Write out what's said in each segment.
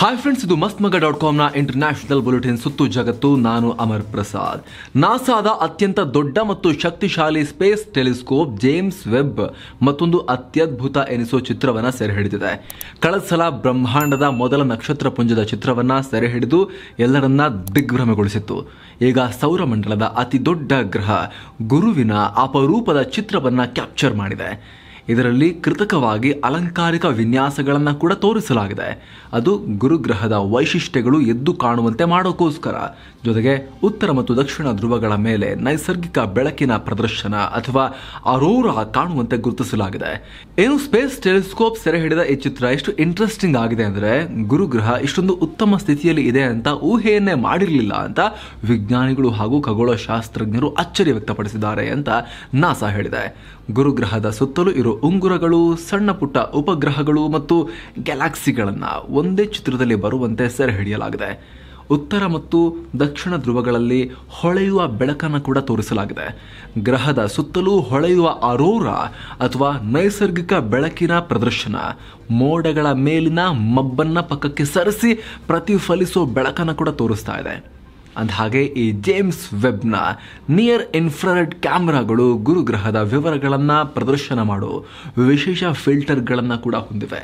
hi friends ಇದು ಮಸ್ತ್ ಮಗ ಡಾಟ್ ಕಾಮ್ನ ಇಂಟರ್ನ್ಯಾಷನಲ್ ಬುಲೆಟಿನ್ ಸುತ್ತು ಜಗತ್ತು ನಾನು ಅಮರ್ ಪ್ರಸಾದ್ ನಾಸಾದ ಅತ್ಯಂತ ದೊಡ್ಡ ಮತ್ತು ಶಕ್ತಿಶಾಲಿ ಸ್ಪೇಸ್ ಟೆಲಿಸ್ಕೋಪ್ ಜೇಮ್ಸ್ ವೆಬ್ ಮತ್ತೊಂದು ಅತ್ಯದ್ಭುತ ಎನಿಸೋ ಚಿತ್ರವನ್ನು ಸೆರೆ ಹಿಡಿದಿದೆ ಕಳೆದ ಸಲ ಬ್ರಹ್ಮಾಂಡದ ಮೊದಲ ನಕ್ಷತ್ರ ಪುಂಜದ ಚಿತ್ರವನ್ನು ಸೆರೆ ಹಿಡಿದು ಎಲ್ಲರನ್ನ ದಿಗ್ಭ್ರಮೆಗೊಳಿಸಿತ್ತು ಈಗ ಸೌರಮಂಡಲದ ಅತಿ ದೊಡ್ಡ ಗ್ರಹ ಗುರುವಿನ ಅಪರೂಪದ ಚಿತ್ರವನ್ನು ಕ್ಯಾಪ್ಚರ್ ಮಾಡಿದೆ ಇದರಲ್ಲಿ ಕೃತಕವಾಗಿ ಅಲಂಕಾರಿಕ ವಿನ್ಯಾಸಗಳನ್ನು ಕೂಡ ತೋರಿಸಲಾಗಿದೆ ಅದು ಗುರುಗ್ರಹದ ವೈಶಿಷ್ಟ್ಯಗಳು ಎದ್ದು ಕಾಣುವಂತೆ ಮಾಡೋಕ್ಕೋಸ್ಕರ ಜೊತೆಗೆ ಉತ್ತರ ಮತ್ತು ದಕ್ಷಿಣ ಧ್ರುವಗಳ ಮೇಲೆ ನೈಸರ್ಗಿಕ ಬೆಳಕಿನ ಪ್ರದರ್ಶನ ಅಥವಾ ಅರೋರ ಕಾಣುವಂತೆ ಗುರುತಿಸಲಾಗಿದೆ ಏನು ಸ್ಪೇಸ್ ಟೆಲಿಸ್ಕೋಪ್ ಸೆರೆ ಹಿಡಿದ ಈ ಚಿತ್ರ ಎಷ್ಟು ಇಂಟ್ರೆಸ್ಟಿಂಗ್ ಆಗಿದೆ ಅಂದರೆ ಗುರುಗ್ರಹ ಇಷ್ಟೊಂದು ಉತ್ತಮ ಸ್ಥಿತಿಯಲ್ಲಿ ಇದೆ ಅಂತ ಊಹೆಯನ್ನೇ ಮಾಡಿರಲಿಲ್ಲ ಅಂತ ವಿಜ್ಞಾನಿಗಳು ಹಾಗೂ ಖಗೋಳ ಶಾಸ್ತ್ರಜ್ಞರು ಅಚ್ಚರಿ ವ್ಯಕ್ತಪಡಿಸಿದ್ದಾರೆ ಅಂತ ನಾಸಾ ಹೇಳಿದೆ ಗುರುಗ್ರಹದ ಸುತ್ತಲೂ ಇರೋ ಉಂಗುರಗಳು ಸಣ್ಣ ಪುಟ್ಟ ಉಪಗ್ರಹಗಳು ಮತ್ತು ಗ್ಯಾಲಾಕ್ಸಿಗಳನ್ನು ಒಂದೇ ಚಿತ್ರದಲ್ಲಿ ಬರುವಂತೆ ಸೆರೆ ಹಿಡಿಯಲಾಗಿದೆ ಉತ್ತರ ಮತ್ತು ದಕ್ಷಿಣ ಧ್ರುವಗಳಲ್ಲಿ ಹೊಳೆಯುವ ಬೆಳಕನ್ನು ಕೂಡ ತೋರಿಸಲಾಗಿದೆ ಗ್ರಹದ ಸುತ್ತಲೂ ಹೊಳೆಯುವ ಅರೋರ ಅಥವಾ ನೈಸರ್ಗಿಕ ಬೆಳಕಿನ ಪ್ರದರ್ಶನ ಮೋಡಗಳ ಮೇಲಿನ ಮಬ್ಬನ್ನ ಪಕ್ಕಕ್ಕೆ ಸರಿಸಿ ಪ್ರತಿಫಲಿಸೋ ಬೆಳಕನ್ನು ಕೂಡ ತೋರಿಸ್ತಾ ಇದೆ ಹಾಗೆ ಈ ಜೇಮ್ಸ್ ವೆಬ್ನ ನಿಯರ್ ಇನ್ಫ್ರಾರೆಡ್ ಕ್ಯಾಮ್ರಾಗಳು ಗುರುಗ್ರಹದ ವಿವರಗಳನ್ನು ಪ್ರದರ್ಶನ ಮಾಡೋ ವಿಶೇಷ ಫಿಲ್ಟರ್ಗಳನ್ನು ಕೂಡ ಹೊಂದಿವೆ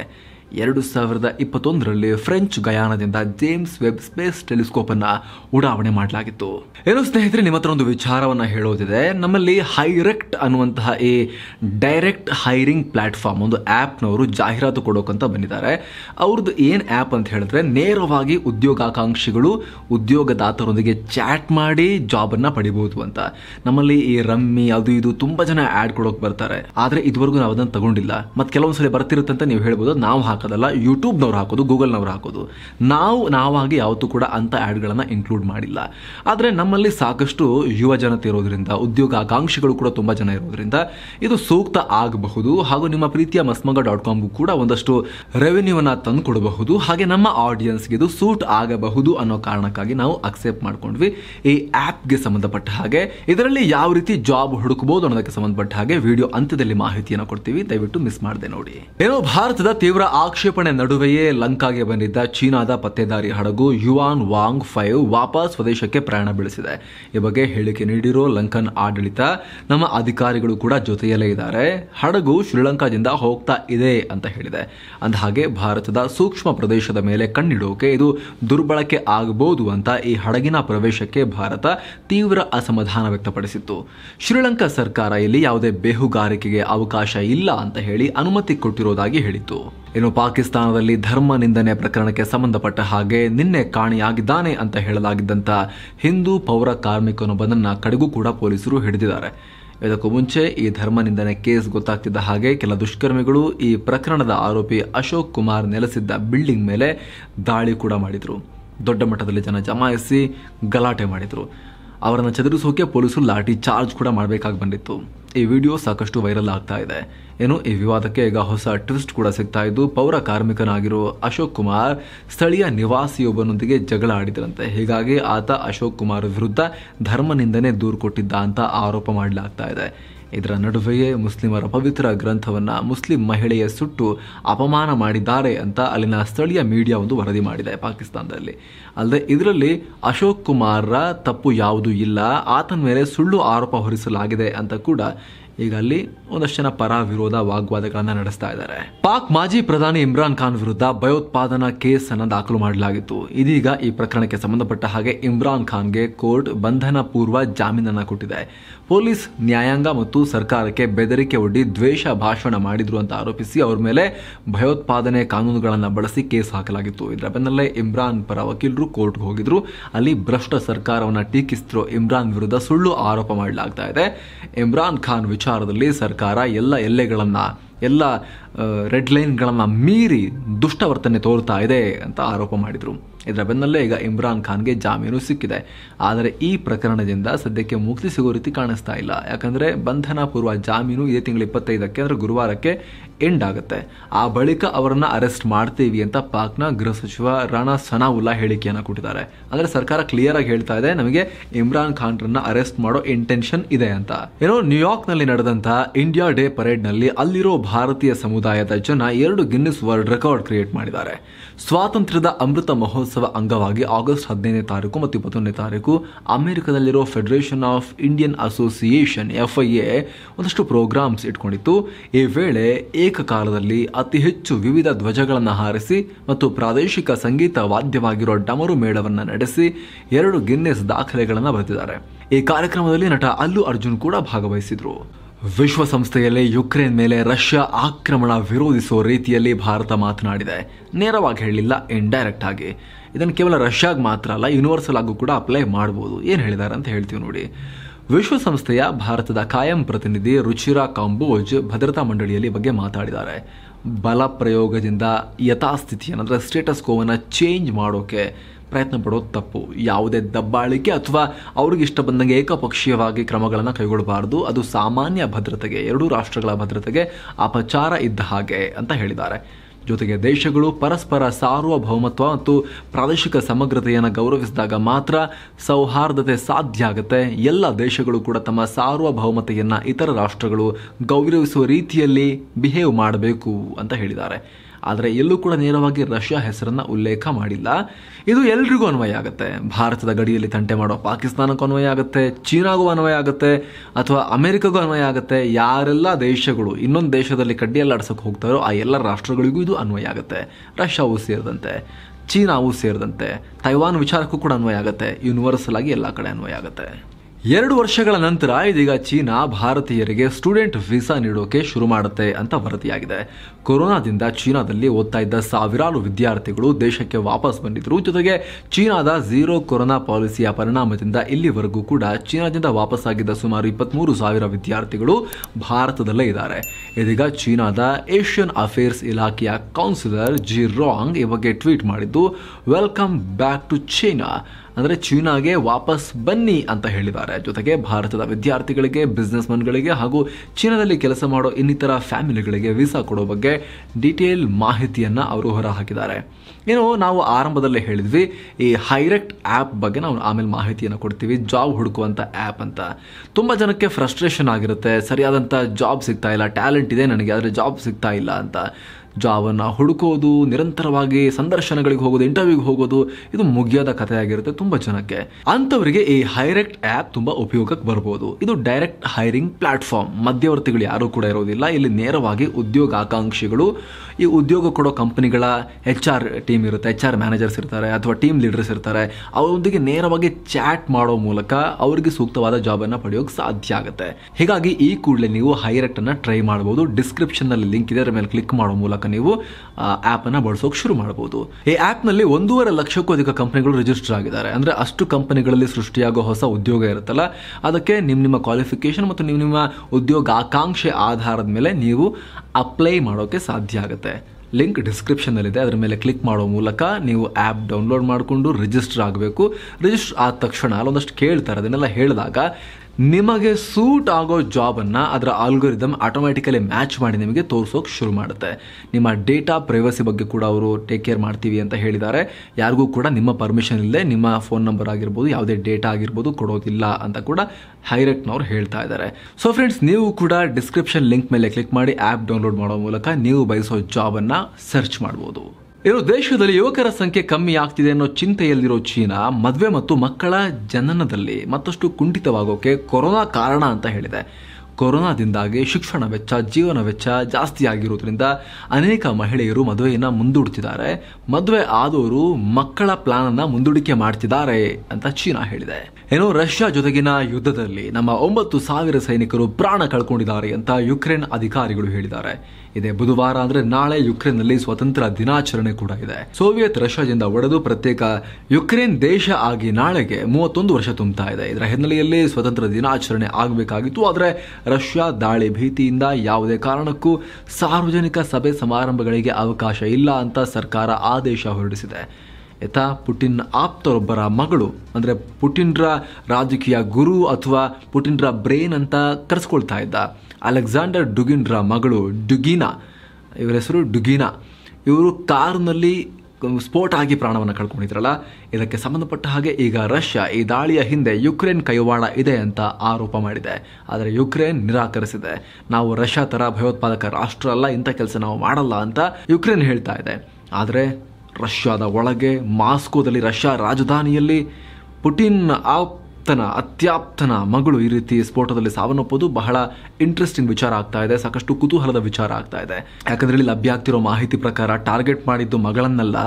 ಎರಡು ಸಾವಿರದ ಇಪ್ಪತ್ತೊಂದರಲ್ಲಿ ಫ್ರೆಂಚ್ ಗಯಾನದಿಂದ ಜೇಮ್ಸ್ ವೆಬ್ ಸ್ಪೇಸ್ ಟೆಲಿಸ್ಕೋಪ್ ಅನ್ನ ಉಡಾವಣೆ ಮಾಡಲಾಗಿತ್ತು ಏನು ಸ್ನೇಹಿತರೆ ನಿಮ್ಮ ಹತ್ರ ಒಂದು ವಿಚಾರವನ್ನ ಹೇಳೋದಿದೆ ನಮ್ಮಲ್ಲಿ ಹೈರೆಕ್ಟ್ ಅನ್ನುವಂತಹ ಈ ಡೈರೆಕ್ಟ್ ಹೈರಿಂಗ್ ಪ್ಲಾಟ್ಫಾರ್ಮ್ ಒಂದು ಆ್ಯಪ್ನವರು ಜಾಹೀರಾತು ಕೊಡೋಕಂತ ಬಂದಿದ್ದಾರೆ ಅವ್ರದ್ದು ಏನು ಆ್ಯಪ್ ಅಂತ ಹೇಳಿದ್ರೆ ನೇರವಾಗಿ ಉದ್ಯೋಗಾಕಾಂಕ್ಷಿಗಳು ಉದ್ಯೋಗದಾತರೊಂದಿಗೆ ಚಾಟ್ ಮಾಡಿ ಜಾಬನ್ನು ಪಡಿಬಹುದು ಅಂತ ನಮ್ಮಲ್ಲಿ ಈ ರಮ್ಮಿ ಅದು ಇದು ತುಂಬ ಜನ ಆ್ಯಡ್ ಕೊಡೋಕೆ ಬರ್ತಾರೆ ಆದರೆ ಇದುವರೆಗೂ ನಾವು ಅದನ್ನು ತಗೊಂಡಿಲ್ಲ ಮತ್ತು ಕೆಲವೊಂದ್ಸಲ ಬರ್ತಿರುತ್ತಂತ ನೀವು ಹೇಳ್ಬೋದು ನಾವು ಹಾಕ ಹಾಕೋದಲ್ಲ ಯೂಟ್ಯೂಬ್ನವ್ರು ಹಾಕೋದು ಗೂಗಲ್ನವ್ರು ಹಾಕೋದು ನಾವು ನಾವಾಗಿ ಯಾವತ್ತೂ ಕೂಡ ಅಂಥ ಆ್ಯಡ್ಗಳನ್ನು ಇನ್ಕ್ಲೂಡ್ ಮಾಡಿಲ್ಲ ಆದರೆ ನಮ್ಮಲ್ಲಿ ಸಾಕಷ್ಟು ಯುವ ಜನತೆ ಇರೋದ್ರಿಂದ ಆಕಾಂಕ್ಷಿಗಳು ಕೂಡ ತುಂಬ ಜನ ಇರೋದ್ರಿಂದ ಇದು ಸೂಕ್ತ ಆಗಬಹುದು ಹಾಗೂ ನಿಮ್ಮ ಪ್ರೀತಿಯ ಮಸ್ಮಗ ಡಾಟ್ ಕಾಮ್ಗೂ ಕೂಡ ಒಂದಷ್ಟು ರೆವೆನ್ಯೂವನ್ನು ತಂದು ಕೊಡಬಹುದು ಹಾಗೆ ನಮ್ಮ ಆಡಿಯನ್ಸ್ಗೆ ಇದು ಸೂಟ್ ಆಗಬಹುದು ಅನ್ನೋ ಕಾರಣಕ್ಕಾಗಿ ನಾವು ಅಕ್ಸೆಪ್ಟ್ ಮಾಡ್ಕೊಂಡ್ವಿ ಈ ಆ್ಯಪ್ಗೆ ಸಂಬಂಧಪಟ್ಟ ಹಾಗೆ ಇದರಲ್ಲಿ ಯಾವ ರೀತಿ ಜಾಬ್ ಹುಡುಕಬಹುದು ಅನ್ನೋದಕ್ಕೆ ಸಂಬಂಧಪಟ್ಟ ಹಾಗೆ ವಿಡಿಯೋ ಅಂತ್ಯದಲ್ಲಿ ಮಾಹಿತಿಯನ್ನು ಕೊಡ್ತೀವಿ ದಯವಿಟ್ಟು ಮಿಸ್ ಮಾಡದೆ ನೋಡಿ ಏನೋ ಭಾರತದ ತೀವ್ರ ಆಕ್ಷೇಪಣೆ ನಡುವೆಯೇ ಲಂಕಾಗೆ ಬಂದಿದ್ದ ಚೀನಾದ ಪತ್ತೆದಾರಿ ಹಡಗು ಯುವಾನ್ ವಾಂಗ್ ಫೈವ್ ವಾಪಸ್ ಸ್ವದೇಶಕ್ಕೆ ಪ್ರಯಾಣ ಬೆಳೆಸಿದೆ ಈ ಬಗ್ಗೆ ಹೇಳಿಕೆ ನೀಡಿರೋ ಲಂಕನ್ ಆಡಳಿತ ನಮ್ಮ ಅಧಿಕಾರಿಗಳು ಕೂಡ ಜೊತೆಯಲ್ಲೇ ಇದ್ದಾರೆ ಹಡಗು ಶ್ರೀಲಂಕಾದಿಂದ ಹೋಗ್ತಾ ಇದೆ ಅಂತ ಹೇಳಿದೆ ಅಂದ ಹಾಗೆ ಭಾರತದ ಸೂಕ್ಷ್ಮ ಪ್ರದೇಶದ ಮೇಲೆ ಕಣ್ಣಿಡೋಕೆ ಇದು ದುರ್ಬಳಕೆ ಆಗಬಹುದು ಅಂತ ಈ ಹಡಗಿನ ಪ್ರವೇಶಕ್ಕೆ ಭಾರತ ತೀವ್ರ ಅಸಮಾಧಾನ ವ್ಯಕ್ತಪಡಿಸಿತ್ತು ಶ್ರೀಲಂಕಾ ಸರ್ಕಾರ ಇಲ್ಲಿ ಯಾವುದೇ ಬೇಹುಗಾರಿಕೆಗೆ ಅವಕಾಶ ಇಲ್ಲ ಅಂತ ಹೇಳಿ ಅನುಮತಿ ಕೊಟ್ಟಿರೋದಾಗಿ ಹೇಳಿತ್ತು ಇನ್ನು ಪಾಕಿಸ್ತಾನದಲ್ಲಿ ಧರ್ಮ ನಿಂದನೆ ಪ್ರಕರಣಕ್ಕೆ ಸಂಬಂಧಪಟ್ಟ ಹಾಗೆ ನಿನ್ನೆ ಕಾಣಿಯಾಗಿದ್ದಾನೆ ಅಂತ ಹೇಳಲಾಗಿದ್ದಂತ ಹಿಂದೂ ಪೌರ ಕಾರ್ಮಿಕನೊಬ್ಬನನ್ನ ಕಡೆಗೂ ಕೂಡ ಪೊಲೀಸರು ಹಿಡಿದಿದ್ದಾರೆ ಇದಕ್ಕೂ ಮುಂಚೆ ಈ ಧರ್ಮ ನಿಂದನೆ ಕೇಸ್ ಗೊತ್ತಾಗ್ತಿದ್ದ ಹಾಗೆ ಕೆಲ ದುಷ್ಕರ್ಮಿಗಳು ಈ ಪ್ರಕರಣದ ಆರೋಪಿ ಅಶೋಕ್ ಕುಮಾರ್ ನೆಲೆಸಿದ್ದ ಬಿಲ್ಡಿಂಗ್ ಮೇಲೆ ದಾಳಿ ಕೂಡ ಮಾಡಿದ್ರು ದೊಡ್ಡ ಮಟ್ಟದಲ್ಲಿ ಜನ ಜಮಾಯಿಸಿ ಗಲಾಟೆ ಮಾಡಿದರು ಅವರನ್ನು ಚದುರಿಸೋಕೆ ಪೊಲೀಸರು ಲಾಠಿ ಚಾರ್ಜ್ ಕೂಡ ಮಾಡಬೇಕಾಗಿ ಬಂದಿತ್ತು ಈ ವಿಡಿಯೋ ಸಾಕಷ್ಟು ವೈರಲ್ ಆಗ್ತಾ ಇದೆ ಏನು ಈ ವಿವಾದಕ್ಕೆ ಈಗ ಹೊಸ ಟ್ವಿಸ್ಟ್ ಕೂಡ ಸಿಗ್ತಾ ಇದ್ದು ಪೌರ ಕಾರ್ಮಿಕನಾಗಿರೋ ಅಶೋಕ್ ಕುಮಾರ್ ಸ್ಥಳೀಯ ನಿವಾಸಿಯೊಬ್ಬನೊಂದಿಗೆ ಜಗಳ ಆಡಿದ್ರಂತೆ ಹೀಗಾಗಿ ಆತ ಅಶೋಕ್ ಕುಮಾರ್ ವಿರುದ್ಧ ಧರ್ಮನಿಂದನೇ ದೂರು ಕೊಟ್ಟಿದ್ದ ಅಂತ ಆರೋಪ ಮಾಡಲಾಗ್ತಾ ಇದೆ ಇದರ ನಡುವೆಯೇ ಮುಸ್ಲಿಮರ ಪವಿತ್ರ ಗ್ರಂಥವನ್ನು ಮುಸ್ಲಿಂ ಮಹಿಳೆಯ ಸುಟ್ಟು ಅಪಮಾನ ಮಾಡಿದ್ದಾರೆ ಅಂತ ಅಲ್ಲಿನ ಸ್ಥಳೀಯ ಮೀಡಿಯಾ ಒಂದು ವರದಿ ಮಾಡಿದೆ ಪಾಕಿಸ್ತಾನದಲ್ಲಿ ಅಲ್ಲದೆ ಇದರಲ್ಲಿ ಅಶೋಕ್ ಕುಮಾರ್ರ ತಪ್ಪು ಯಾವುದೂ ಇಲ್ಲ ಆತನ ಮೇಲೆ ಸುಳ್ಳು ಆರೋಪ ಹೊರಿಸಲಾಗಿದೆ ಅಂತ ಕೂಡ ಈಗ ಅಲ್ಲಿ ಒಂದಷ್ಟು ಜನ ಪರ ವಿರೋಧ ವಾಗ್ವಾದಗಳನ್ನ ನಡೆಸ್ತಾ ಇದ್ದಾರೆ ಪಾಕ್ ಮಾಜಿ ಪ್ರಧಾನಿ ಇಮ್ರಾನ್ ಖಾನ್ ವಿರುದ್ಧ ಭಯೋತ್ಪಾದನಾ ಕೇಸ್ ಅನ್ನ ದಾಖಲು ಮಾಡಲಾಗಿತ್ತು ಇದೀಗ ಈ ಪ್ರಕರಣಕ್ಕೆ ಸಂಬಂಧಪಟ್ಟ ಹಾಗೆ ಇಮ್ರಾನ್ ಖಾನ್ಗೆ ಕೋರ್ಟ್ ಬಂಧನ ಪೂರ್ವ ಜಾಮೀನನ್ನು ಕೊಟ್ಟಿದೆ ಪೊಲೀಸ್ ನ್ಯಾಯಾಂಗ ಮತ್ತು ಸರ್ಕಾರಕ್ಕೆ ಬೆದರಿಕೆ ಒಡ್ಡಿ ದ್ವೇಷ ಭಾಷಣ ಮಾಡಿದ್ರು ಅಂತ ಆರೋಪಿಸಿ ಅವರ ಮೇಲೆ ಭಯೋತ್ಪಾದನೆ ಕಾನೂನುಗಳನ್ನು ಬಳಸಿ ಕೇಸ್ ಹಾಕಲಾಗಿತ್ತು ಇದರ ಬೆನ್ನಲ್ಲೇ ಇಮ್ರಾನ್ ಪರ ವಕೀಲರು ಕೋರ್ಟ್ಗೆ ಹೋಗಿದ್ರು ಅಲ್ಲಿ ಭ್ರಷ್ಟ ಸರ್ಕಾರವನ್ನು ಟೀಕಿಸಿದ್ರು ಇಮ್ರಾನ್ ವಿರುದ್ಧ ಸುಳ್ಳು ಆರೋಪ ಮಾಡಲಾಗ್ತಾ ಇದೆ ಇಮ್ರಾನ್ ಖಾನ್ ವಿಚಾರ ವಿಚಾರದಲ್ಲಿ ಸರ್ಕಾರ ಎಲ್ಲ ಎಲ್ಲೆಗಳನ್ನು ಎಲ್ಲ ರೆಡ್ ಲೈನ್ಗಳನ್ನು ಮೀರಿ ದುಷ್ಟವರ್ತನೆ ತೋರ್ತಾ ಇದೆ ಅಂತ ಆರೋಪ ಮಾಡಿದರು ಇದರ ಬೆನ್ನಲ್ಲೇ ಈಗ ಇಮ್ರಾನ್ ಖಾನ್ಗೆ ಜಾಮೀನು ಸಿಕ್ಕಿದೆ ಆದರೆ ಈ ಪ್ರಕರಣದಿಂದ ಸದ್ಯಕ್ಕೆ ಮುಕ್ತಿ ಸಿಗೋ ರೀತಿ ಕಾಣಿಸ್ತಾ ಇಲ್ಲ ಯಾಕಂದರೆ ಬಂಧನ ಪೂರ್ವ ಜಾಮೀನು ಇದೇ ತಿಂಗಳ ಇಪ್ಪತ್ತೈದಕ್ಕೆ ಅಂದರೆ ಗುರುವಾರಕ್ಕೆ ಎಂಡ್ ಆಗುತ್ತೆ ಆ ಬಳಿಕ ಅವರನ್ನು ಅರೆಸ್ಟ್ ಮಾಡ್ತೀವಿ ಅಂತ ಪಾಕ್ನ ಗೃಹ ಸಚಿವ ರಾಣಾ ಸನಾವುಲ್ಲಾ ಹೇಳಿಕೆಯನ್ನು ಕೊಟ್ಟಿದ್ದಾರೆ ಅಂದರೆ ಸರ್ಕಾರ ಕ್ಲಿಯರ್ ಆಗಿ ಹೇಳ್ತಾ ಇದೆ ನಮಗೆ ಇಮ್ರಾನ್ ಖಾನ್ ರನ್ನ ಅರೆಸ್ಟ್ ಮಾಡೋ ಇಂಟೆನ್ಷನ್ ಇದೆ ಅಂತ ಏನೋ ನ್ಯೂಯಾರ್ಕ್ನಲ್ಲಿ ನಡೆದಂತಹ ಇಂಡಿಯಾ ಡೇ ಪರೇಡ್ನಲ್ಲಿ ಅಲ್ಲಿರೋ ಭಾರತೀಯ ಸಮುದಾಯ ಸಮುದಾಯದ ಜನ ಎರಡು ಗಿನ್ನಿಸ್ ವರ್ಲ್ಡ್ ರೆಕಾರ್ಡ್ ಕ್ರಿಯೇಟ್ ಮಾಡಿದ್ದಾರೆ ಸ್ವಾತಂತ್ರ್ಯದ ಅಮೃತ ಮಹೋತ್ಸವ ಅಂಗವಾಗಿ ಆಗಸ್ಟ್ ಹದಿನೈದನೇ ತಾರೀಕು ಮತ್ತು ಇಪ್ಪತ್ತೊಂದನೇ ತಾರೀಕು ಅಮೆರಿಕದಲ್ಲಿರೋ federation of Indian association F I A ಒಂದಷ್ಟು ಪ್ರೋಗ್ರಾಮ್ಸ್ ಇಟ್ಕೊಂಡಿತ್ತು ಈ ವೇಳೆ ಏಕಕಾಲದಲ್ಲಿ ಅತಿ ಹೆಚ್ಚು ವಿವಿಧ ಧ್ವಜಗಳನ್ನು ಹಾರಿಸಿ ಮತ್ತು ಪ್ರಾದೇಶಿಕ ಸಂಗೀತ ವಾದ್ಯವಾಗಿರೋ ಡಮರು ಮೇಳವನ್ನು ನಡೆಸಿ ಎರಡು ಗಿನ್ನೆಸ್ ದಾಖಲೆಗಳನ್ನು ಬರೆದಿದ್ದಾರೆ ಈ ಕಾರ್ಯಕ್ರಮದಲ್ಲಿ ನಟ ಅಲ್ಲು ಅರ್ಜುನ್ ಕೂಡ ಭಾಗವಹಿಸಿದ್ರು ವಿಶ್ವಸಂಸ್ಥೆಯಲ್ಲಿ ಯುಕ್ರೇನ್ ಮೇಲೆ ರಷ್ಯಾ ಆಕ್ರಮಣ ವಿರೋಧಿಸುವ ರೀತಿಯಲ್ಲಿ ಭಾರತ ಮಾತನಾಡಿದೆ ನೇರವಾಗಿ ಹೇಳಿಲ್ಲ ಇಂಡೈರೆಕ್ಟ್ ಆಗಿ ಇದನ್ನು ಕೇವಲ ರಷ್ಯಾಗೆ ಮಾತ್ರ ಅಲ್ಲ ಯೂನಿವರ್ಸಲ್ ಆಗೂ ಕೂಡ ಅಪ್ಲೈ ಮಾಡ್ಬೋದು ಏನು ಹೇಳಿದ್ದಾರೆ ಅಂತ ಹೇಳ್ತೀವಿ ನೋಡಿ ವಿಶ್ವಸಂಸ್ಥೆಯ ಭಾರತದ ಕಾಯಂ ಪ್ರತಿನಿಧಿ ರುಚಿರಾ ಕಾಂಬೋಜ್ ಭದ್ರತಾ ಮಂಡಳಿಯಲ್ಲಿ ಬಗ್ಗೆ ಮಾತಾಡಿದ್ದಾರೆ ಬಲ ಪ್ರಯೋಗದಿಂದ ಯಥಾಸ್ಥಿತಿಯನ್ನು ಅಂದರೆ ಸ್ಟೇಟಸ್ ಕೋವನ್ನು ಚೇಂಜ್ ಮಾಡೋಕೆ ಪ್ರಯತ್ನ ಪಡೋದು ತಪ್ಪು ಯಾವುದೇ ದಬ್ಬಾಳಿಕೆ ಅಥವಾ ಅವ್ರಿಗೆ ಇಷ್ಟ ಬಂದಂಗೆ ಏಕಪಕ್ಷೀಯವಾಗಿ ಕ್ರಮಗಳನ್ನು ಕೈಗೊಳ್ಳಬಾರದು ಅದು ಸಾಮಾನ್ಯ ಭದ್ರತೆಗೆ ಎರಡೂ ರಾಷ್ಟ್ರಗಳ ಭದ್ರತೆಗೆ ಅಪಚಾರ ಇದ್ದ ಹಾಗೆ ಅಂತ ಹೇಳಿದ್ದಾರೆ ಜೊತೆಗೆ ದೇಶಗಳು ಪರಸ್ಪರ ಸಾರ್ವಭೌಮತ್ವ ಮತ್ತು ಪ್ರಾದೇಶಿಕ ಸಮಗ್ರತೆಯನ್ನು ಗೌರವಿಸಿದಾಗ ಮಾತ್ರ ಸೌಹಾರ್ದತೆ ಸಾಧ್ಯ ಆಗುತ್ತೆ ಎಲ್ಲ ದೇಶಗಳು ಕೂಡ ತಮ್ಮ ಸಾರ್ವಭೌಮತೆಯನ್ನು ಇತರ ರಾಷ್ಟ್ರಗಳು ಗೌರವಿಸುವ ರೀತಿಯಲ್ಲಿ ಬಿಹೇವ್ ಮಾಡಬೇಕು ಅಂತ ಹೇಳಿದ್ದಾರೆ ಆದರೆ ಎಲ್ಲೂ ಕೂಡ ನೇರವಾಗಿ ರಷ್ಯಾ ಹೆಸರನ್ನು ಉಲ್ಲೇಖ ಮಾಡಿಲ್ಲ ಇದು ಎಲ್ರಿಗೂ ಅನ್ವಯ ಆಗುತ್ತೆ ಭಾರತದ ಗಡಿಯಲ್ಲಿ ತಂಟೆ ಮಾಡೋ ಪಾಕಿಸ್ತಾನಕ್ಕೂ ಅನ್ವಯ ಆಗುತ್ತೆ ಚೀನಾಗೂ ಅನ್ವಯ ಆಗುತ್ತೆ ಅಥವಾ ಅಮೆರಿಕಗೂ ಅನ್ವಯ ಆಗುತ್ತೆ ಯಾರೆಲ್ಲ ದೇಶಗಳು ಇನ್ನೊಂದು ದೇಶದಲ್ಲಿ ಕಡ್ಡಿಯಲ್ಲಾಡ್ಸಕ್ಕೆ ಹೋಗ್ತಾರೋ ಆ ಎಲ್ಲ ರಾಷ್ಟ್ರಗಳಿಗೂ ಇದು ಅನ್ವಯ ಆಗುತ್ತೆ ರಷ್ಯಾವೂ ಸೇರಿದಂತೆ ಚೀನಾವೂ ಸೇರಿದಂತೆ ತೈವಾನ್ ವಿಚಾರಕ್ಕೂ ಕೂಡ ಅನ್ವಯ ಆಗುತ್ತೆ ಯೂನಿವರ್ಸಲ್ ಆಗಿ ಎಲ್ಲ ಕಡೆ ಅನ್ವಯ ಆಗುತ್ತೆ ಎರಡು ವರ್ಷಗಳ ನಂತರ ಇದೀಗ ಚೀನಾ ಭಾರತೀಯರಿಗೆ ಸ್ಟೂಡೆಂಟ್ ವೀಸಾ ನೀಡೋಕೆ ಶುರು ಮಾಡುತ್ತೆ ಅಂತ ವರದಿಯಾಗಿದೆ ಕೊರೋನಾದಿಂದ ಚೀನಾದಲ್ಲಿ ಓದ್ತಾ ಇದ್ದ ಸಾವಿರಾರು ವಿದ್ಯಾರ್ಥಿಗಳು ದೇಶಕ್ಕೆ ವಾಪಸ್ ಬಂದಿದ್ರು ಜೊತೆಗೆ ಚೀನಾದ ಝೀರೋ ಕೊರೋನಾ ಪಾಲಿಸಿಯ ಪರಿಣಾಮದಿಂದ ಇಲ್ಲಿವರೆಗೂ ಕೂಡ ಚೀನಾದಿಂದ ವಾಪಸ್ ಆಗಿದ್ದ ಸುಮಾರು ಇಪ್ಪತ್ಮೂರು ಸಾವಿರ ವಿದ್ಯಾರ್ಥಿಗಳು ಭಾರತದಲ್ಲೇ ಇದ್ದಾರೆ ಇದೀಗ ಚೀನಾದ ಏಷ್ಯನ್ ಅಫೇರ್ಸ್ ಇಲಾಖೆಯ ಕೌನ್ಸಿಲರ್ ಜಿ ರಾಂಗ್ ಈ ಬಗ್ಗೆ ಟ್ವೀಟ್ ಮಾಡಿದ್ದು ವೆಲ್ಕಮ್ ಬ್ಯಾಕ್ ಟು ಚೀನಾ ಅಂದರೆ ಚೀನಾಗೆ ವಾಪಸ್ ಬನ್ನಿ ಅಂತ ಹೇಳಿದ್ದಾರೆ ಜೊತೆಗೆ ಭಾರತದ ವಿದ್ಯಾರ್ಥಿಗಳಿಗೆ ಬಿಸ್ನೆಸ್ ಮನ್ಗಳಿಗೆ ಹಾಗೂ ಚೀನಾದಲ್ಲಿ ಕೆಲಸ ಮಾಡೋ ಇನ್ನಿತರ ಫ್ಯಾಮಿಲಿಗಳಿಗೆ ವೀಸಾ ಕೊಡೋ ಬಗ್ಗೆ ಡೀಟೇಲ್ ಮಾಹಿತಿಯನ್ನು ಅವರು ಹೊರ ಹಾಕಿದ್ದಾರೆ ಏನು ನಾವು ಆರಂಭದಲ್ಲಿ ಹೇಳಿದ್ವಿ ಈ ಹೈರೆಕ್ಟ್ ಆ್ಯಪ್ ಬಗ್ಗೆ ನಾವು ಆಮೇಲೆ ಮಾಹಿತಿಯನ್ನು ಕೊಡ್ತೀವಿ ಜಾಬ್ ಹುಡುಕುವಂಥ ಆ್ಯಪ್ ಅಂತ ತುಂಬ ಜನಕ್ಕೆ ಫ್ರಸ್ಟ್ರೇಷನ್ ಆಗಿರುತ್ತೆ ಸರಿಯಾದಂಥ ಜಾಬ್ ಸಿಗ್ತಾ ಇಲ್ಲ ಟ್ಯಾಲೆಂಟ್ ಇದೆ ನನಗೆ ಆದರೆ ಜಾಬ್ ಸಿಗ್ತಾ ಇಲ್ಲ ಅಂತ ಜಾವನ್ನು ಹುಡುಕೋದು ನಿರಂತರವಾಗಿ ಸಂದರ್ಶನಗಳಿಗೆ ಹೋಗೋದು ಇಂಟರ್ವ್ಯೂಗೆ ಹೋಗೋದು ಇದು ಮುಗಿಯದ ಕಥೆ ಆಗಿರುತ್ತೆ ತುಂಬ ಜನಕ್ಕೆ ಅಂಥವರಿಗೆ ಈ ಹೈರೆಕ್ಟ್ ಆ್ಯಪ್ ತುಂಬ ಉಪಯೋಗಕ್ಕೆ ಬರ್ಬೋದು ಇದು ಡೈರೆಕ್ಟ್ ಹೈರಿಂಗ್ ಪ್ಲಾಟ್ಫಾರ್ಮ್ ಮಧ್ಯವರ್ತಿಗಳು ಯಾರೂ ಕೂಡ ಇರೋದಿಲ್ಲ ಇಲ್ಲಿ ನೇರವಾಗಿ ಉದ್ಯೋಗ ಆಕಾಂಕ್ಷಿಗಳು ಈ ಉದ್ಯೋಗ ಕೊಡೋ ಕಂಪನಿಗಳ ಎಚ್ ಆರ್ ಟೀಮ್ ಇರುತ್ತೆ ಎಚ್ ಆರ್ ಮ್ಯಾನೇಜರ್ಸ್ ಇರ್ತಾರೆ ಅಥವಾ ಟೀಮ್ ಲೀಡರ್ಸ್ ಇರ್ತಾರೆ ಅವರೊಂದಿಗೆ ನೇರವಾಗಿ ಚಾಟ್ ಮಾಡೋ ಮೂಲಕ ಅವರಿಗೆ ಸೂಕ್ತವಾದ ಜಾಬನ್ನು ಪಡೆಯೋಕೆ ಸಾಧ್ಯ ಆಗುತ್ತೆ ಹೀಗಾಗಿ ಈ ಕೂಡಲೇ ನೀವು ಹೈರೆಕ್ಟನ್ನು ಟ್ರೈ ಮಾಡಬಹುದು ಡಿಸ್ಕ್ರಿಪ್ಷನ್ನಲ್ಲಿ ಲಿಂಕ್ ಇದೆ ಅದರ ಮೇಲೆ ಕ್ಲಿಕ್ ಮಾಡೋ ಮೂಲಕ ಮೂಲಕ ನೀವು ಆ್ಯಪನ್ನು ಬಳಸೋಕೆ ಶುರು ಮಾಡಬಹುದು ಈ ಆ್ಯಪ್ನಲ್ಲಿ ಒಂದೂವರೆ ಲಕ್ಷಕ್ಕೂ ಅಧಿಕ ಕಂಪನಿಗಳು ರಿಜಿಸ್ಟರ್ ಆಗಿದ್ದಾರೆ ಅಂದರೆ ಅಷ್ಟು ಕಂಪನಿಗಳಲ್ಲಿ ಸೃಷ್ಟಿಯಾಗೋ ಹೊಸ ಉದ್ಯೋಗ ಇರುತ್ತಲ್ಲ ಅದಕ್ಕೆ ನಿಮ್ಮ ನಿಮ್ಮ ಕ್ವಾಲಿಫಿಕೇಶನ್ ಮತ್ತು ನಿಮ್ಮ ಉದ್ಯೋಗ ಆಕಾಂಕ್ಷೆ ಆಧಾರದ ಮೇಲೆ ನೀವು ಅಪ್ಲೈ ಮಾಡೋಕೆ ಸಾಧ್ಯ ಆಗುತ್ತೆ ಲಿಂಕ್ ಡಿಸ್ಕ್ರಿಪ್ಷನ್ನಲ್ಲಿದೆ ಅದರ ಮೇಲೆ ಕ್ಲಿಕ್ ಮಾಡೋ ಮೂಲಕ ನೀವು ಆ್ಯಪ್ ಡೌನ್ಲೋಡ್ ಮಾಡಿಕೊಂಡು ರಿಜಿಸ್ಟರ್ ಆಗಬೇಕು ರಿಜಿಸ್ಟರ್ ಆದ ತಕ್ಷಣ ಅಲ್ಲೊಂದಷ್ಟು ಕೇಳ್ತಾರೆ ಅದನ್ನೆಲ್ಲ ಹೇಳಿದಾಗ ನಿಮಗೆ ಸೂಟ್ ಆಗೋ ಜಾಬನ್ನು ಅದರ ಆಲ್ಗೊರಿದಮ್ ಆಟೋಮ್ಯಾಟಿಕಲಿ ಮ್ಯಾಚ್ ಮಾಡಿ ನಿಮಗೆ ತೋರಿಸೋಕೆ ಶುರು ಮಾಡುತ್ತೆ ನಿಮ್ಮ ಡೇಟಾ ಪ್ರೈವಸಿ ಬಗ್ಗೆ ಕೂಡ ಅವರು ಟೇಕ್ ಕೇರ್ ಮಾಡ್ತೀವಿ ಅಂತ ಹೇಳಿದ್ದಾರೆ ಯಾರಿಗೂ ಕೂಡ ನಿಮ್ಮ ಪರ್ಮಿಷನ್ ಇಲ್ಲದೆ ನಿಮ್ಮ ಫೋನ್ ನಂಬರ್ ಆಗಿರ್ಬೋದು ಯಾವುದೇ ಡೇಟಾ ಆಗಿರ್ಬೋದು ಕೊಡೋದಿಲ್ಲ ಅಂತ ಕೂಡ ಹೈರೆಕ್ಟ್ನವ್ರು ಹೇಳ್ತಾ ಇದ್ದಾರೆ ಸೊ ಫ್ರೆಂಡ್ಸ್ ನೀವು ಕೂಡ ಡಿಸ್ಕ್ರಿಪ್ಷನ್ ಲಿಂಕ್ ಮೇಲೆ ಕ್ಲಿಕ್ ಮಾಡಿ ಆ್ಯಪ್ ಡೌನ್ಲೋಡ್ ಮಾಡೋ ಮೂಲಕ ನೀವು ಬಯಸೋ ಜಾಬನ್ನು ಸರ್ಚ್ ಮಾಡ್ಬೋದು ಇನ್ನು ದೇಶದಲ್ಲಿ ಯುವಕರ ಸಂಖ್ಯೆ ಕಮ್ಮಿ ಆಗ್ತಿದೆ ಅನ್ನೋ ಚಿಂತೆಯಲ್ಲಿರೋ ಚೀನಾ ಮದುವೆ ಮತ್ತು ಮಕ್ಕಳ ಜನನದಲ್ಲಿ ಮತ್ತಷ್ಟು ಕುಂಠಿತವಾಗೋಕೆ ಕೊರೋನಾ ಕಾರಣ ಅಂತ ಹೇಳಿದೆ ಕೊರೋನಾದಿಂದಾಗಿ ಶಿಕ್ಷಣ ವೆಚ್ಚ ಜೀವನ ವೆಚ್ಚ ಜಾಸ್ತಿ ಆಗಿರೋದ್ರಿಂದ ಅನೇಕ ಮಹಿಳೆಯರು ಮದುವೆಯನ್ನು ಮುಂದೂಡ್ತಿದ್ದಾರೆ ಮದುವೆ ಆದವರು ಮಕ್ಕಳ ಅನ್ನ ಮುಂದೂಡಿಕೆ ಮಾಡ್ತಿದ್ದಾರೆ ಅಂತ ಚೀನಾ ಹೇಳಿದೆ ಏನೋ ರಷ್ಯಾ ಜೊತೆಗಿನ ಯುದ್ಧದಲ್ಲಿ ನಮ್ಮ ಒಂಬತ್ತು ಸಾವಿರ ಸೈನಿಕರು ಪ್ರಾಣ ಕಳ್ಕೊಂಡಿದ್ದಾರೆ ಅಂತ ಯುಕ್ರೇನ್ ಅಧಿಕಾರಿಗಳು ಹೇಳಿದ್ದಾರೆ ಇದೆ ಬುಧವಾರ ಅಂದ್ರೆ ನಾಳೆ ಯುಕ್ರೇನ್ನಲ್ಲಿ ನಲ್ಲಿ ಸ್ವತಂತ್ರ ದಿನಾಚರಣೆ ಕೂಡ ಇದೆ ಸೋವಿಯತ್ ರಷ್ಯಾದಿಂದ ಒಡೆದು ಪ್ರತ್ಯೇಕ ಯುಕ್ರೇನ್ ದೇಶ ಆಗಿ ನಾಳೆಗೆ ಮೂವತ್ತೊಂದು ವರ್ಷ ತುಂಬುತ್ತಾ ಇದೆ ಇದರ ಹಿನ್ನೆಲೆಯಲ್ಲಿ ಸ್ವತಂತ್ರ ದಿನಾಚರಣೆ ಆಗಬೇಕಾಗಿತ್ತು ಆದರೆ ರಷ್ಯಾ ದಾಳಿ ಭೀತಿಯಿಂದ ಯಾವುದೇ ಕಾರಣಕ್ಕೂ ಸಾರ್ವಜನಿಕ ಸಭೆ ಸಮಾರಂಭಗಳಿಗೆ ಅವಕಾಶ ಇಲ್ಲ ಅಂತ ಸರ್ಕಾರ ಆದೇಶ ಹೊರಡಿಸಿದೆ ಯಥಾ ಪುಟಿನ್ ಆಪ್ತರೊಬ್ಬರ ಮಗಳು ಅಂದರೆ ಪುಟಿನ್ರ ರಾಜಕೀಯ ಗುರು ಅಥವಾ ಪುಟಿನ್ರ ಬ್ರೇನ್ ಅಂತ ಕರೆಸ್ಕೊಳ್ತಾ ಇದ್ದ ಅಲೆಕ್ಸಾಂಡರ್ ಡುಗಿನ್ರ ಮಗಳು ಡುಗೀನಾ ಇವರ ಹೆಸರು ಡುಗೀನಾ ಇವರು ಕಾರ್ನಲ್ಲಿ ಸ್ಫೋಟ ಆಗಿ ಪ್ರಾಣವನ್ನು ಕಳ್ಕೊಂಡಿದ್ರಲ್ಲ ಇದಕ್ಕೆ ಸಂಬಂಧಪಟ್ಟ ಹಾಗೆ ಈಗ ರಷ್ಯಾ ಈ ದಾಳಿಯ ಹಿಂದೆ ಯುಕ್ರೇನ್ ಕೈವಾಡ ಇದೆ ಅಂತ ಆರೋಪ ಮಾಡಿದೆ ಆದರೆ ಯುಕ್ರೇನ್ ನಿರಾಕರಿಸಿದೆ ನಾವು ರಷ್ಯಾ ಥರ ಭಯೋತ್ಪಾದಕ ರಾಷ್ಟ್ರ ಅಲ್ಲ ಇಂಥ ಕೆಲಸ ನಾವು ಮಾಡಲ್ಲ ಅಂತ ಯುಕ್ರೇನ್ ಹೇಳ್ತಾ ಇದೆ ಆದರೆ ರಷ್ಯಾದ ಒಳಗೆ ಮಾಸ್ಕೋದಲ್ಲಿ ರಷ್ಯಾ ರಾಜಧಾನಿಯಲ್ಲಿ ಪುಟಿನ್ ಆ ತನ ಅತ್ಯಾಪ್ತನ ಮಗಳು ಈ ರೀತಿ ಸ್ಫೋಟದಲ್ಲಿ ಸಾವನ್ನಪ್ಪೋದು ಬಹಳ ಇಂಟ್ರೆಸ್ಟಿಂಗ್ ವಿಚಾರ ಆಗ್ತಾ ಇದೆ ಸಾಕಷ್ಟು ಕುತೂಹಲದ ವಿಚಾರ ಆಗ್ತಾ ಇದೆ ಯಾಕಂದ್ರೆ ಇಲ್ಲಿ ಲಭ್ಯ ಆಗ್ತಿರೋ ಮಾಹಿತಿ ಪ್ರಕಾರ ಟಾರ್ಗೆಟ್ ಮಾಡಿದ್ದು ಮಗಳನ್ನೆಲ್ಲ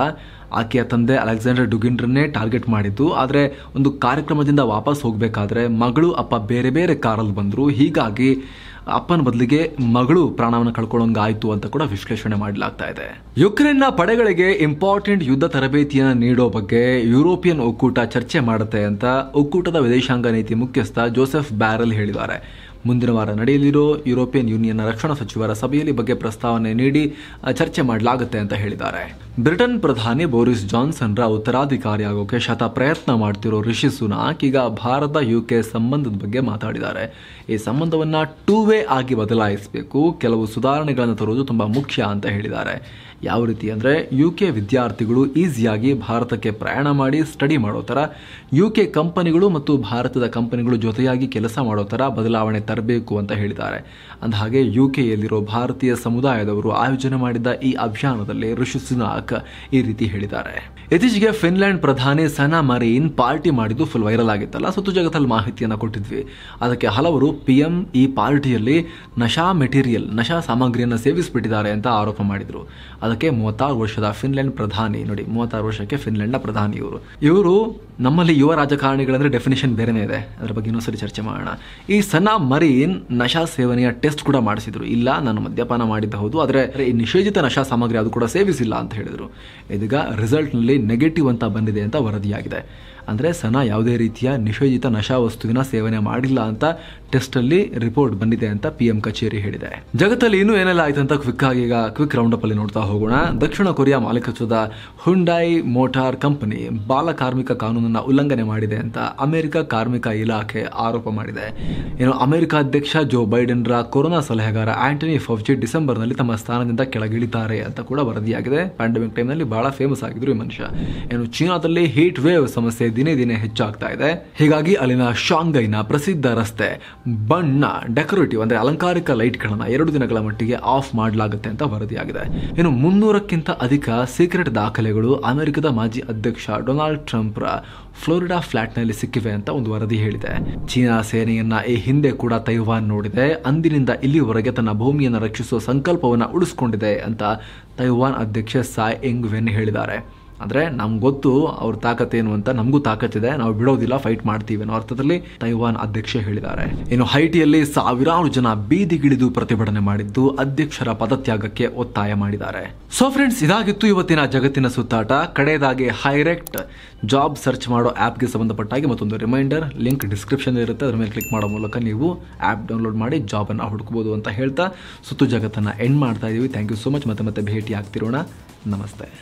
ಆಕೆಯ ತಂದೆ ಅಲೆಕ್ಸಾಂಡರ್ ಡುಗಿಂಡ್ರನ್ನೇ ಟಾರ್ಗೆಟ್ ಮಾಡಿದ್ದು ಆದರೆ ಒಂದು ಕಾರ್ಯಕ್ರಮದಿಂದ ವಾಪಸ್ ಹೋಗಬೇಕಾದ್ರೆ ಮಗಳು ಅಪ್ಪ ಬೇರೆ ಬೇರೆ ಕಾರಲ್ಲಿ ಬಂದರು ಹೀಗಾಗಿ ಅಪ್ಪನ ಬದಲಿಗೆ ಮಗಳು ಪ್ರಾಣವನ್ನು ಕಳ್ಕೊಳ್ಳೋಂಗಾಯಿತು ಅಂತ ಕೂಡ ವಿಶ್ಲೇಷಣೆ ಮಾಡಲಾಗ್ತಾ ಇದೆ ಯುಕ್ರೇನ್ನ ಪಡೆಗಳಿಗೆ ಇಂಪಾರ್ಟೆಂಟ್ ಯುದ್ಧ ತರಬೇತಿಯನ್ನು ನೀಡೋ ಬಗ್ಗೆ ಯುರೋಪಿಯನ್ ಒಕ್ಕೂಟ ಚರ್ಚೆ ಮಾಡುತ್ತೆ ಅಂತ ಒಕ್ಕೂಟದ ವಿದೇಶಾಂಗ ನೀತಿ ಮುಖ್ಯಸ್ಥ ಜೋಸೆಫ್ ಬ್ಯಾರೆಲ್ ಹೇಳಿದ್ದಾರೆ ಮುಂದಿನ ವಾರ ನಡೆಯಲಿರೋ ಯುರೋಪಿಯನ್ ಯೂನಿಯನ್ನ ರಕ್ಷಣಾ ಸಚಿವರ ಸಭೆಯಲ್ಲಿ ಬಗ್ಗೆ ಪ್ರಸ್ತಾವನೆ ನೀಡಿ ಚರ್ಚೆ ಮಾಡಲಾಗುತ್ತೆ ಅಂತ ಹೇಳಿದ್ದಾರೆ ಬ್ರಿಟನ್ ಪ್ರಧಾನಿ ಬೋರಿಸ್ ಜಾನ್ಸನ್ರ ಉತ್ತರಾಧಿಕಾರಿಯಾಗೋಕೆ ಶತ ಪ್ರಯತ್ನ ಮಾಡ್ತಿರೋ ರಿಷಿ ಸುನಾಕ್ ಈಗ ಭಾರತ ಯು ಕೆ ಸಂಬಂಧದ ಬಗ್ಗೆ ಮಾತಾಡಿದ್ದಾರೆ ಈ ಸಂಬಂಧವನ್ನ ಟೂ ವೇ ಆಗಿ ಬದಲಾಯಿಸಬೇಕು ಕೆಲವು ಸುಧಾರಣೆಗಳನ್ನು ತರುವುದು ತುಂಬಾ ಮುಖ್ಯ ಅಂತ ಹೇಳಿದ್ದಾರೆ ಯಾವ ರೀತಿ ಅಂದರೆ ಯು ಕೆ ವಿದ್ಯಾರ್ಥಿಗಳು ಈಸಿಯಾಗಿ ಭಾರತಕ್ಕೆ ಪ್ರಯಾಣ ಮಾಡಿ ಸ್ಟಡಿ ಮಾಡೋ ಥರ ಯು ಕೆ ಕಂಪನಿಗಳು ಮತ್ತು ಭಾರತದ ಕಂಪನಿಗಳು ಜೊತೆಯಾಗಿ ಕೆಲಸ ಮಾಡೋ ಥರ ಬದಲಾವಣೆ ತರಬೇಕು ಅಂತ ಹೇಳಿದ್ದಾರೆ ಅಂದಹಾಗೆ ಯು ಕೆಯಲ್ಲಿರೋ ಭಾರತೀಯ ಸಮುದಾಯದವರು ಆಯೋಜನೆ ಮಾಡಿದ್ದ ಈ ಅಭಿಯಾನದಲ್ಲಿ ಋಷಿ ಸುನಾಕ್ ಈ ರೀತಿ ಹೇಳಿದ್ದಾರೆ ಇತ್ತೀಚೆಗೆ ಫಿನ್ಲ್ಯಾಂಡ್ ಪ್ರಧಾನಿ ಸನಾ ಮರೀನ್ ಪಾರ್ಟಿ ಮಾಡಿದ್ದು ಫುಲ್ ವೈರಲ್ ಆಗಿತ್ತಲ್ಲ ಸುತ್ತು ಜಗತ್ತಲ್ಲಿ ಮಾಹಿತಿಯನ್ನು ಕೊಟ್ಟಿದ್ವಿ ಅದಕ್ಕೆ ಹಲವರು ಪಿ ಎಂ ಈ ಪಾರ್ಟಿಯಲ್ಲಿ ನಶಾ ಮೆಟೀರಿಯಲ್ ನಶಾ ಸಾಮಗ್ರಿಯನ್ನು ಸೇವಿಸಿಬಿಟ್ಟಿದ್ದಾರೆ ಅಂತ ಆರೋಪ ಮಾಡಿದ್ರು ಅದಕ್ಕೆ ಮೂವತ್ತಾರು ವರ್ಷದ ಫಿನ್ಲ್ಯಾಂಡ್ ಪ್ರಧಾನಿ ನೋಡಿ ಮೂವತ್ತಾರು ವರ್ಷಕ್ಕೆ ಫಿನ್ಲ್ಯಾಂಡ್ನ ಪ್ರಧಾನಿ ಇವರು ಇವರು ನಮ್ಮಲ್ಲಿ ಯುವ ರಾಜಕಾರಣಿಗಳಂದರೆ ಡೆಫಿನೇಷನ್ ಬೇರೆನೇ ಇದೆ ಅದರ ಬಗ್ಗೆ ಇನ್ನೊಂದ್ಸರಿ ಚರ್ಚೆ ಮಾಡೋಣ ಈ ಸನಾ ಮರೀನ್ ನಶಾ ಸೇವನೆಯ ಟೆಸ್ಟ್ ಕೂಡ ಮಾಡಿಸಿದ್ರು ಇಲ್ಲ ನಾನು ಮದ್ಯಪಾನ ಮಾಡಿದ್ದ ಹೌದು ಆದರೆ ಈ ನಿಷೇಧಿತ ನಶಾ ಸಾಮಗ್ರಿ ಅದು ಕೂಡ ಸೇವಿಸಿಲ್ಲ ಅಂತ ಹೇಳಿದರು ಇದೀಗ ರಿಸಲ್ಟ್ನಲ್ಲಿ ನೆಗೆಟಿವ್ ಅಂತ ಬಂದಿದೆ ಅಂತ ವರದಿಯಾಗಿದೆ ಅಂದರೆ ಸನಾ ಯಾವುದೇ ರೀತಿಯ ನಿಷೇಧಿತ ನಶಾ ವಸ್ತುವಿನ ಸೇವನೆ ಮಾಡಿಲ್ಲ ಅಂತ ಟೆಸ್ಟ್ ಅಲ್ಲಿ ರಿಪೋರ್ಟ್ ಬಂದಿದೆ ಅಂತ ಪಿ ಎಂ ಕಚೇರಿ ಹೇಳಿದೆ ಜಗತ್ತಲ್ಲಿ ಇನ್ನೂ ಏನೆಲ್ಲ ಆಯ್ತು ಅಂತ ಕ್ವಿಕ್ ಆಗಿ ಈಗ ಕ್ವಿಕ್ ರೌಂಡ್ ಅಪ್ ಅಲ್ಲಿ ನೋಡ್ತಾ ಹೋಗೋಣ ದಕ್ಷಿಣ ಕೊರಿಯಾ ಮಾಲೀಕತ್ವದ ಹುಂಡೈ ಮೋಟಾರ್ ಕಂಪನಿ ಬಾಲ ಕಾರ್ಮಿಕ ಕಾನೂನನ್ನ ಉಲ್ಲಂಘನೆ ಮಾಡಿದೆ ಅಂತ ಅಮೆರಿಕ ಕಾರ್ಮಿಕ ಇಲಾಖೆ ಆರೋಪ ಮಾಡಿದೆ ಏನು ಅಮೆರಿಕ ಅಧ್ಯಕ್ಷ ಜೋ ಬೈಡನ್ ರ ಕೊರೋನಾ ಸಲಹೆಗಾರ ಆಂಟನಿ ಫೌಜಿ ನಲ್ಲಿ ತಮ್ಮ ಸ್ಥಾನದಿಂದ ಕೆಳಗಿಳಿತಾರೆ ಅಂತ ಕೂಡ ವರದಿಯಾಗಿದೆ ಪ್ಯಾಂಡಮಿಕ್ ಟೈಮ್ ನಲ್ಲಿ ಬಹಳ ಫೇಮಸ್ ಆಗಿದ್ರು ಈ ಮನುಷ್ಯ ಏನು ಚೀನಾದಲ್ಲಿ ಹೀಟ್ ವೇವ್ ಸಮಸ್ಯೆ ದಿನೇ ದಿನೇ ಹೆಚ್ಚಾಗ್ತಾ ಇದೆ ಹೀಗಾಗಿ ಅಲ್ಲಿನ ಶಾಂಗೈನ ಪ್ರಸಿದ್ಧ ರಸ್ತೆ ಬಣ್ಣ ಡೆಕೋರೇಟಿವ್ ಅಂದರೆ ಅಲಂಕಾರಿಕ ಲೈಟ್ಗಳನ್ನು ಎರಡು ದಿನಗಳ ಮಟ್ಟಿಗೆ ಆಫ್ ಮಾಡಲಾಗುತ್ತೆ ಅಂತ ವರದಿಯಾಗಿದೆ ಇನ್ನು ಮುನ್ನೂರಕ್ಕಿಂತ ಅಧಿಕ ಸೀಕ್ರೆಟ್ ದಾಖಲೆಗಳು ಅಮೆರಿಕದ ಮಾಜಿ ಅಧ್ಯಕ್ಷ ಡೊನಾಲ್ಡ್ ಟ್ರಂಪ್ರ ಫ್ಲೋರಿಡಾ ನಲ್ಲಿ ಸಿಕ್ಕಿವೆ ಅಂತ ಒಂದು ವರದಿ ಹೇಳಿದೆ ಚೀನಾ ಸೇನೆಯನ್ನ ಈ ಹಿಂದೆ ಕೂಡ ತೈವಾನ್ ನೋಡಿದೆ ಅಂದಿನಿಂದ ಇಲ್ಲಿವರೆಗೆ ತನ್ನ ಭೂಮಿಯನ್ನು ರಕ್ಷಿಸುವ ಸಂಕಲ್ಪವನ್ನು ಉಳಿಸಿಕೊಂಡಿದೆ ಅಂತ ತೈವಾನ್ ಅಧ್ಯಕ್ಷ ಸಾಯ್ ಎಂಗ್ ವೆನ್ ಹೇಳಿದ್ದಾರೆ ಅಂದ್ರೆ ನಮ್ಗೆ ಗೊತ್ತು ಅವ್ರ ಏನು ಅಂತ ನಮಗೂ ತಾಕತ್ತಿದೆ ನಾವು ಬಿಡೋದಿಲ್ಲ ಫೈಟ್ ಮಾಡ್ತೀವಿ ಅನ್ನೋ ಅರ್ಥದಲ್ಲಿ ತೈವಾನ್ ಅಧ್ಯಕ್ಷ ಹೇಳಿದ್ದಾರೆ ಇನ್ನು ಹೈಟಿಯಲ್ಲಿ ಸಾವಿರಾರು ಜನ ಬೀದಿಗಿಳಿದು ಪ್ರತಿಭಟನೆ ಮಾಡಿದ್ದು ಅಧ್ಯಕ್ಷರ ಪದತ್ಯಾಗಕ್ಕೆ ಒತ್ತಾಯ ಮಾಡಿದ್ದಾರೆ ಸೊ ಫ್ರೆಂಡ್ಸ್ ಇದಾಗಿತ್ತು ಇವತ್ತಿನ ಜಗತ್ತಿನ ಸುತ್ತಾಟ ಕಡೆಯದಾಗಿ ಹೈರೆಕ್ಟ್ ಜಾಬ್ ಸರ್ಚ್ ಮಾಡೋ ಆ್ಯಪ್ಗೆ ಸಂಬಂಧಪಟ್ಟಾಗಿ ಮತ್ತೊಂದು ರಿಮೈಂಡರ್ ಲಿಂಕ್ ಡಿಸ್ಕ್ರಿಪ್ಷನ್ ಇರುತ್ತೆ ಅದ್ರ ಮೇಲೆ ಕ್ಲಿಕ್ ಮಾಡೋ ಮೂಲಕ ನೀವು ಆ್ಯಪ್ ಡೌನ್ಲೋಡ್ ಮಾಡಿ ಜಾಬನ್ನು ಹುಡುಕಬಹುದು ಅಂತ ಹೇಳ್ತಾ ಸುತ್ತು ಜಗತ್ತನ್ನು ಎಂಡ್ ಮಾಡ್ತಾ ಇದೀವಿ ಥ್ಯಾಂಕ್ ಯು ಸೊ ಮಚ್ ಮತ್ತೆ ಮತ್ತೆ ಭೇಟಿ ಆಗ್ತಿರೋಣ ನಮಸ್ತೆ